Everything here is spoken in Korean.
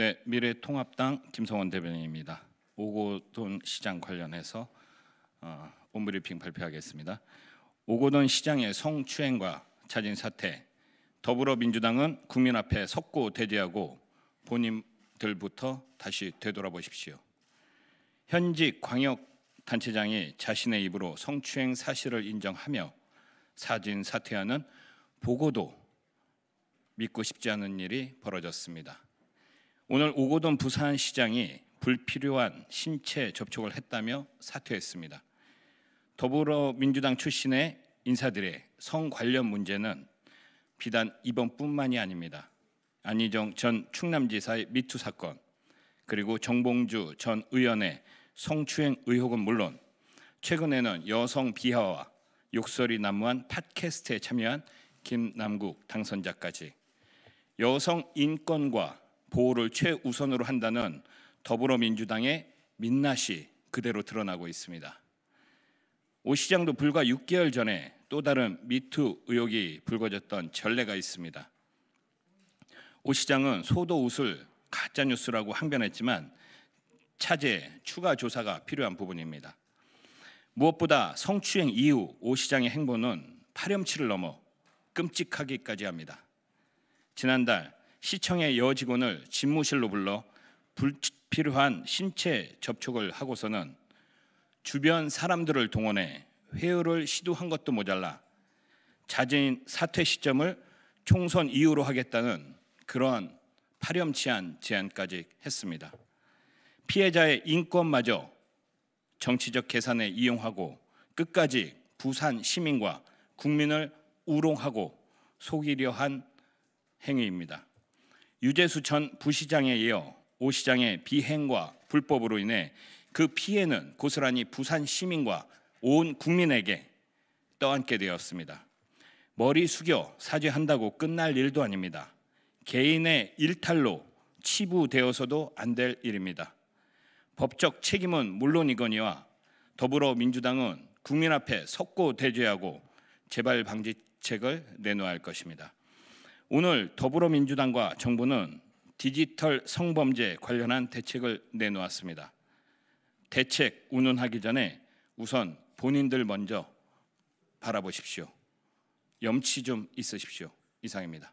네, 미래통합당 김성원 대변인입니다. 오고돈 시장 관련해서 어, 온브리핑 발표하겠습니다. 오고돈 시장의 성추행과 자진 사퇴 더불어민주당은 국민 앞에 석고 대제하고 본인들부터 다시 되돌아보십시오. 현직 광역 단체장이 자신의 입으로 성추행 사실을 인정하며 사진 사퇴하는 보고도 믿고 싶지 않은 일이 벌어졌습니다. 오늘 오고돈 부산시장이 불필요한 신체 접촉을 했다며 사퇴했습니다. 더불어민주당 출신의 인사들의 성 관련 문제는 비단 이번뿐만이 아닙니다. 안희정 전 충남지사의 미투 사건 그리고 정봉주 전 의원의 성추행 의혹은 물론 최근에는 여성 비하와 욕설이 난무한 팟캐스트에 참여한 김남국 당선자까지 여성 인권과 보호를 최우선으로 한다는 더불어민주당의 민낯이 그대로 드러나고 있습니다. 오 시장도 불과 6개월 전에 또 다른 미투 의혹이 불거졌던 전례가 있습니다. 오 시장은 소도 웃을 가짜 뉴스라고 항변했지만 차제 추가 조사가 필요한 부분입니다. 무엇보다 성추행 이후 오 시장의 행보는 파렴치를 넘어 끔찍하기까지 합니다. 지난달 시청의 여직원을 집무실로 불러 불필요한 신체 접촉을 하고서는 주변 사람들을 동원해 회유를 시도한 것도 모자라 자진 사퇴 시점을 총선 이후로 하겠다는 그러한 파렴치한 제안까지 했습니다. 피해자의 인권마저 정치적 계산에 이용하고 끝까지 부산 시민과 국민을 우롱하고 속이려 한 행위입니다. 유재수 전 부시장에 이어 오 시장의 비행과 불법으로 인해 그 피해는 고스란히 부산 시민과 온 국민에게 떠안게 되었습니다. 머리 숙여 사죄한다고 끝날 일도 아닙니다. 개인의 일탈로 치부되어서도 안 될 일입니다. 법적 책임은 물론이거니와 더불어민주당은 국민 앞에 석고 대죄하고 재발 방지책을 내놓아야 할 것입니다. 오늘 더불어민주당과 정부는 디지털 성범죄 관련한 대책을 내놓았습니다. 대책 운운하기 전에 우선 본인들 먼저 바라보십시오. 염치 좀 있으십시오. 이상입니다.